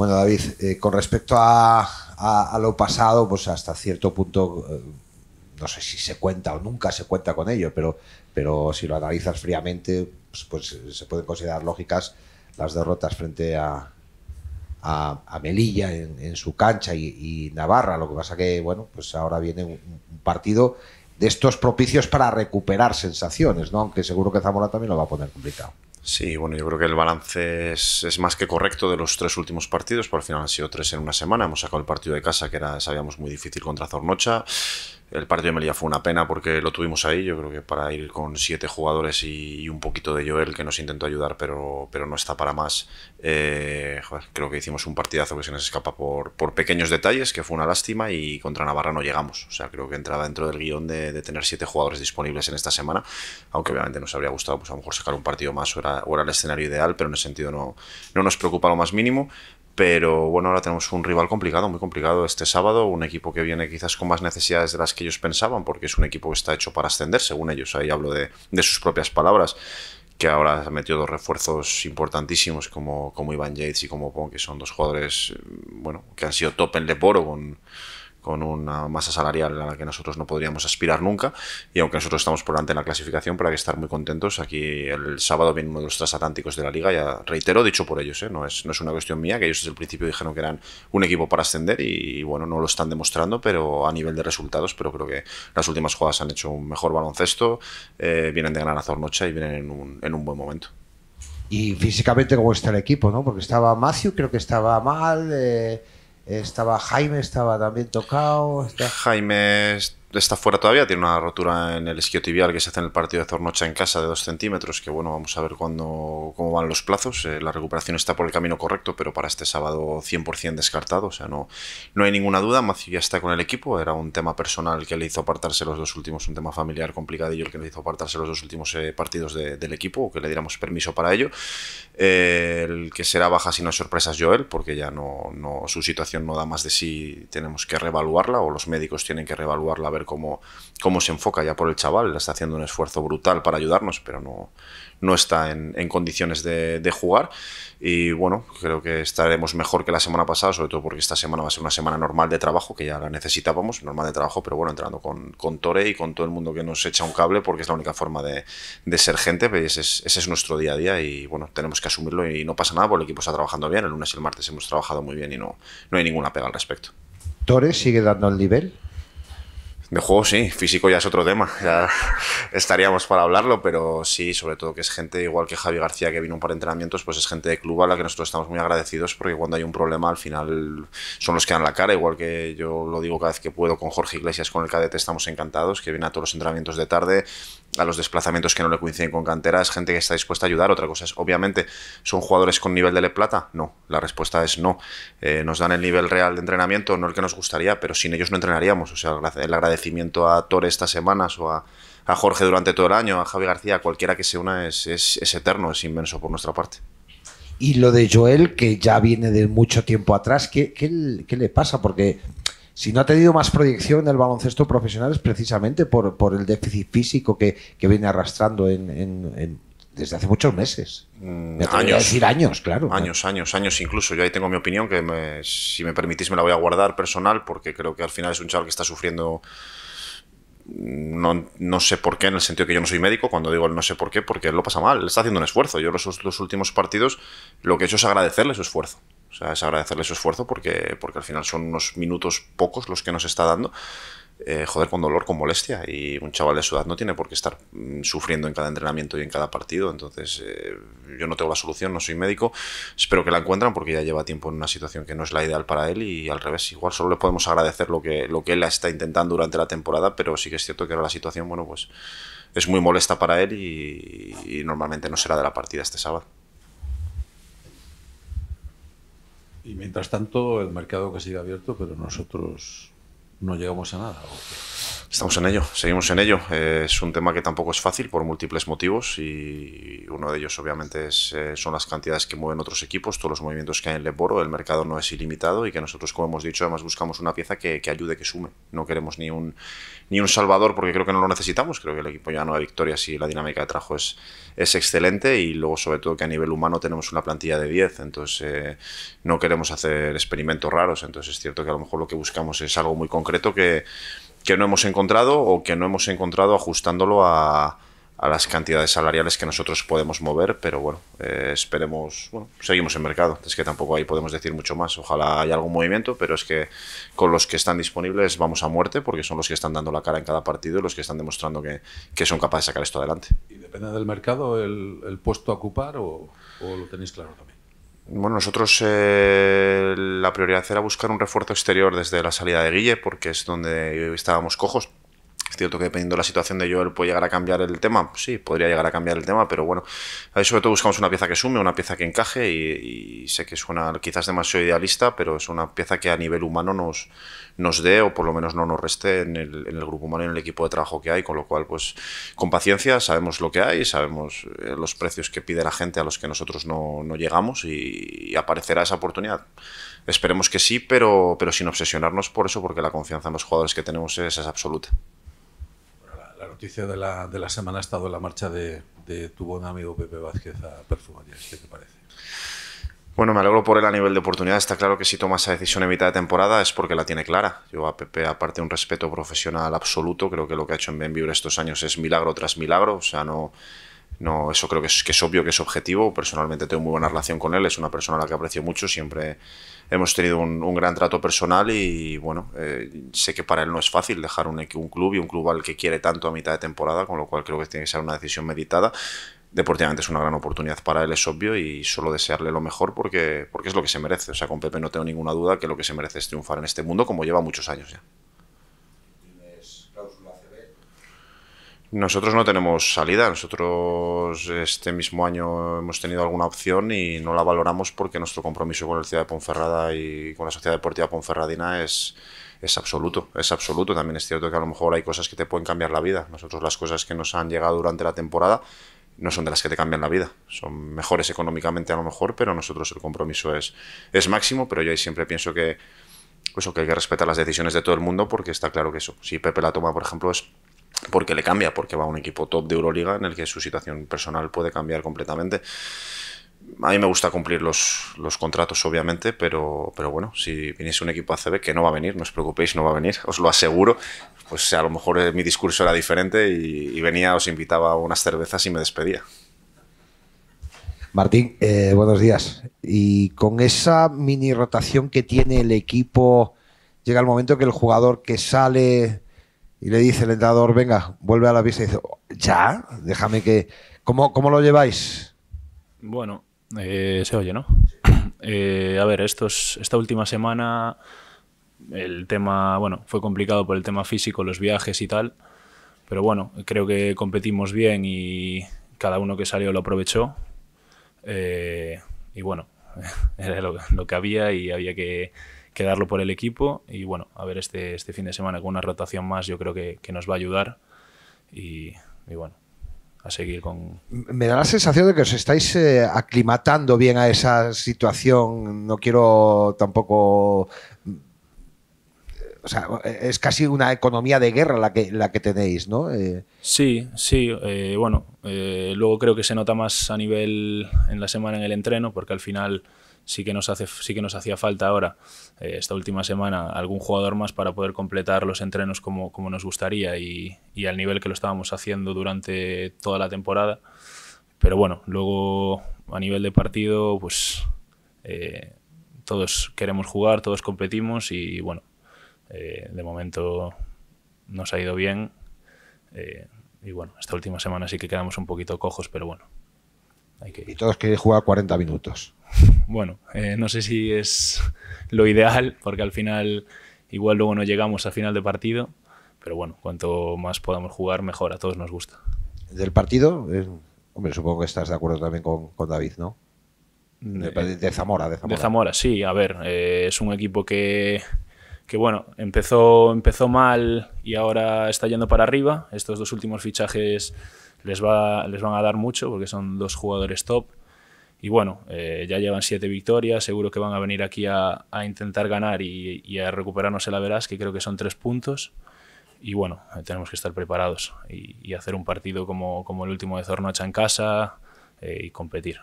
Bueno, David, eh, con respecto a, lo pasado, pues hasta cierto punto, eh, no sé si se cuenta o nunca se cuenta con ello, pero, pero si lo analizas fríamente, pues, pues eh, se pueden considerar lógicas las derrotas frente a, a, Melilla en, su cancha y, Navarra. Lo que pasa que, bueno, pues ahora viene un, partido de estos propicios para recuperar sensaciones, ¿no? Aunque seguro que Zamora también lo va a poner complicado. Sí, bueno, yo creo que el balance es, más que correcto de los tres últimos partidos, Por al final han sido tres en una semana. Hemos sacado el partido de casa, que era, sabíamos, muy difícil contra Zornocha. El partido de Melilla fue una pena porque lo tuvimos ahí, yo creo que para ir con siete jugadores y, un poquito de Joel que nos intentó ayudar, pero, pero no está para más. Eh, creo que hicimos un partidazo que se nos escapa por, por, pequeños detalles, que fue una lástima, y contra Navarra no llegamos. O sea, creo que entraba dentro del guión de, tener siete jugadores disponibles en esta semana, aunque obviamente nos habría gustado pues, a lo mejor sacar un partido más o era, el escenario ideal, pero en ese sentido no, no nos preocupa lo más mínimo. Pero bueno, ahora tenemos un rival complicado, muy complicado este sábado, un equipo que viene quizás con más necesidades de las que ellos pensaban, porque es un equipo que está hecho para ascender, según ellos, ahí hablo de, sus propias palabras, que ahora ha metido dos refuerzos importantísimos como, como Iván Yates y como Pong, que son dos jugadores eh, bueno, que han sido top en Leporo con con una masa salarial a la que nosotros no podríamos aspirar nunca. Y aunque nosotros estamos por delante en la clasificación, para que estar muy contentos. Aquí el sábado viene uno de los transatlánticos de la liga, ya reitero, dicho por ellos, ¿eh? no, es, una cuestión mía, que ellos desde el principio dijeron que eran un equipo para ascender y, bueno, no lo están demostrando, pero a nivel de resultados, pero creo que las últimas jugadas han hecho un mejor baloncesto, eh, vienen de ganar a Zornocha y vienen en un, en un buen momento y físicamente cómo está el equipo, ¿no? Porque estaba Macio, creo que estaba mal. Eh, estaba Jaime, estaba también tocado. Estaba... Jaime está fuera todavía, tiene una rotura en el isquiotibial que se hace en el partido de Zornocha en casa de 2 centímetros, que bueno, vamos a ver cuándo, cómo van los plazos. Eh, la recuperación está por el camino correcto, pero para este sábado 100% descartado, o sea, no, no hay ninguna duda, Maci ya está con el equipo, era un tema personal que le hizo apartarse los dos últimos, un tema familiar complicadillo el que le hizo apartarse los dos últimos eh, partidos del equipo, que le diéramos permiso para ello. Eh, el que será baja si no sorpresa sorpresas Joel, porque ya no, no, su situación no da más de si tenemos que reevaluarla, o los médicos tienen que reevaluarla a cómo, se enfoca ya por el chaval. Está haciendo un esfuerzo brutal para ayudarnos, pero no, no está en, en condiciones de, jugar. Y bueno, creo que estaremos mejor que la semana pasada, sobre todo porque esta semana va a ser una semana normal de trabajo, que ya la necesitábamos, normal de trabajo, pero bueno, entrando con, con Tore y con todo el mundo que nos echa un cable, porque es la única forma de, de ser gente. Pues ese, es, nuestro día a día y bueno, tenemos que asumirlo y no pasa nada, porque el equipo está trabajando bien. El lunes y el martes hemos trabajado muy bien y no, no hay ninguna pega al respecto. ¿Tore sigue dando el nivel? De juego sí, físico ya es otro tema, ya estaríamos para hablarlo, pero sí, sobre todo que es gente, igual que Javi García que vino de entrenamientos, pues es gente de club a la que nosotros estamos muy agradecidos porque cuando hay un problema al final son los que dan la cara, igual que yo lo digo cada vez que puedo con Jorge Iglesias, con el cadete estamos encantados, que viene a todos los entrenamientos de tarde, a los desplazamientos que no le coinciden con cantera, es gente que está dispuesta a ayudar. Otra cosa es, obviamente, ¿son jugadores con nivel de Le Plata? No, la respuesta es no. Eh, ¿Nos dan el nivel real de entrenamiento? No el que nos gustaría, pero sin ellos no entrenaríamos. O sea, el agradecimiento a Torre estas semanas o a, Jorge durante todo el año, a Javi García, a cualquiera que se una, es, eterno, es inmenso por nuestra parte. Y lo de Joel, que ya viene de mucho tiempo atrás, ¿qué, qué, qué le pasa? Porque si no ha tenido más proyección en el baloncesto profesional es precisamente por, por el déficit físico que, viene arrastrando en, desde hace muchos meses. Mm, años. decir años, claro. Años, años, años incluso. Yo ahí tengo mi opinión que si me permitís me la voy a guardar personal porque creo que al final es un chaval que está sufriendo... No, sé por qué, en el sentido que yo no soy médico, cuando digo no sé por qué, porque él lo pasa mal, él está haciendo un esfuerzo. Yo los últimos partidos lo que he hecho es agradecerle su esfuerzo. O sea, es agradecerle su esfuerzo porque, porque al final son unos minutos pocos los que nos está dando. Eh, joder, con dolor, con molestia. Y un chaval de su edad no tiene por qué estar mm, sufriendo en cada entrenamiento y en cada partido. Entonces, eh, yo no tengo la solución, no soy médico. Espero que la encuentran porque ya lleva tiempo en una situación que no es la ideal para él. Y al revés, igual solo le podemos agradecer lo que, lo que él está intentando durante la temporada. Pero sí que es cierto que ahora la situación, bueno, pues es muy molesta para él y normalmente no será de la partida este sábado. Y mientras tanto, el mercado que sigue abierto, pero nosotros no llegamos a nada. Estamos en ello, seguimos en ello. Eh, es un tema que tampoco es fácil por múltiples motivos y uno de ellos obviamente es, eh, son las cantidades que mueven otros equipos, todos los movimientos que hay en Leboro, el mercado no es ilimitado y que nosotros, como hemos dicho, además buscamos una pieza que, ayude, que sume. No queremos ni un, ni un salvador porque creo que no lo necesitamos, creo que el equipo ya no da victorias y la dinámica de trabajo es, es excelente y luego sobre todo que a nivel humano tenemos una plantilla de 10, entonces eh, no queremos hacer experimentos raros, entonces es cierto que a lo mejor lo que buscamos es algo muy concreto que que no hemos encontrado o que no hemos encontrado ajustándolo a, las cantidades salariales que nosotros podemos mover, pero bueno, eh, esperemos, bueno, seguimos en mercado, es que tampoco ahí podemos decir mucho más, ojalá haya algún movimiento, pero es que con los que están disponibles vamos a muerte, porque son los que están dando la cara en cada partido y los que están demostrando que, son capaces de sacar esto adelante. ¿Y depende del mercado el, puesto a ocupar o lo tenéis claro también? Bueno, nosotros eh, la prioridad era buscar un refuerzo exterior desde la salida de Guille, porque es donde estábamos cojos. Es cierto que dependiendo de la situación de Joel puede llegar a cambiar el tema. Pues sí, podría llegar a cambiar el tema, pero bueno, ahí sobre todo buscamos una pieza que sume, una pieza que encaje y, sé que suena quizás demasiado idealista, pero es una pieza que a nivel humano nos, nos dé o por lo menos no nos reste en el, grupo humano y en el equipo de trabajo que hay, con lo cual pues con paciencia sabemos lo que hay, sabemos eh, los precios que pide la gente a los que nosotros no, llegamos y, aparecerá esa oportunidad. Esperemos que sí, pero, pero sin obsesionarnos por eso, porque la confianza en los jugadores que tenemos es absoluta noticia de la, de la semana ha estado la marcha de, tu buen amigo Pepe Vázquez a Perfumarías? ¿Qué te parece? Bueno, me alegro por él a nivel de oportunidad. Está claro que si toma esa decisión en mitad de temporada es porque la tiene clara. Yo a Pepe, aparte de un respeto profesional absoluto, creo que lo que ha hecho en Benvivir estos años es milagro tras milagro. O sea, no, no, eso creo que es, que es obvio, que es objetivo. Personalmente tengo muy buena relación con él, es una persona a la que aprecio mucho, siempre hemos tenido un, gran trato personal y bueno, eh, sé que para él no es fácil dejar un, un club y un club al que quiere tanto a mitad de temporada, con lo cual creo que tiene que ser una decisión meditada deportivamente es una gran oportunidad para él, es obvio, y solo desearle lo mejor porque, porque es lo que se merece. O sea, con Pepe no tengo ninguna duda que lo que se merece es triunfar en este mundo como lleva muchos años ya. Nosotros no tenemos salida. Nosotros este mismo año hemos tenido alguna opción y no la valoramos porque nuestro compromiso con la ciudad de Ponferrada y con la Sociedad Deportiva Ponferradina es, es absoluto, es absoluto. También es cierto que a lo mejor hay cosas que te pueden cambiar la vida. Nosotros las cosas que nos han llegado durante la temporada no son de las que te cambian la vida. Son mejores económicamente a lo mejor, pero nosotros el compromiso es, es máximo, pero yo ahí siempre pienso que, que pues, hay que respetar las decisiones de todo el mundo porque está claro que eso. Si Pepe la toma, por ejemplo, es porque le cambia, porque va a un equipo top de Euroliga en el que su situación personal puede cambiar completamente. A mí me gusta cumplir los, los contratos, obviamente, pero, pero bueno, si viniese un equipo ACB, que no va a venir, no os preocupéis, no va a venir, os lo aseguro, pues a lo mejor eh, mi discurso era diferente y, venía, os invitaba a unas cervezas y me despedía. Martín, eh, buenos días. Y con esa mini rotación que tiene el equipo, llega el momento que el jugador que sale y le dice el entrenador, venga, vuelve a la pista y dice, ya, déjame que... ¿Cómo, lo lleváis? Bueno, eh, se oye, ¿no? Eh, a ver, esta última semana el tema, bueno, fue complicado por el tema físico, los viajes y tal, pero bueno, creo que competimos bien y cada uno que salió lo aprovechó. Eh, y bueno, era lo que había y había que, Quedarlo por el equipo. Y bueno, a ver, este, este fin de semana con una rotación más yo creo que, que nos va a ayudar. Y, y, bueno, a seguir con... Me da la sensación de que os estáis eh, aclimatando bien a esa situación. No quiero tampoco... O sea, es casi una economía de guerra la que, la que tenéis, ¿no? Eh, sí, sí. Eh, bueno, luego creo que se nota más a nivel en la semana en el entreno, porque al final sí que nos, hace, sí que nos hacía falta ahora, eh, esta última semana, algún jugador más para poder completar los entrenos como, nos gustaría y, al nivel que lo estábamos haciendo durante toda la temporada. Pero bueno, luego a nivel de partido, pues eh, todos queremos jugar, todos competimos y bueno, eh, de momento nos ha ido bien. y bueno, esta última semana sí que quedamos un poquito cojos, pero bueno. Y todos quieren jugar 40 minutos bueno, eh, no sé si es lo ideal, porque al final igual luego no llegamos al final de partido, pero bueno, cuanto más podamos jugar, mejor, a todos nos gusta. Del partido, eh, hombre, supongo que estás de acuerdo también con, David, ¿no? Mm, eh, de, Zamora, de Zamora. De Zamora, sí, a ver, es un equipo que, bueno, empezó, empezó mal y ahora está yendo para arriba. Estos dos últimos fichajes les, va, les van a dar mucho porque son dos jugadores top. Y bueno, eh, ya llevan siete victorias, seguro que van a venir aquí a, a intentar ganar y, a recuperarnos el Averas, que creo que son tres puntos. Y bueno, eh, tenemos que estar preparados y, hacer un partido como, el último de Zornocha en casa eh, y competir.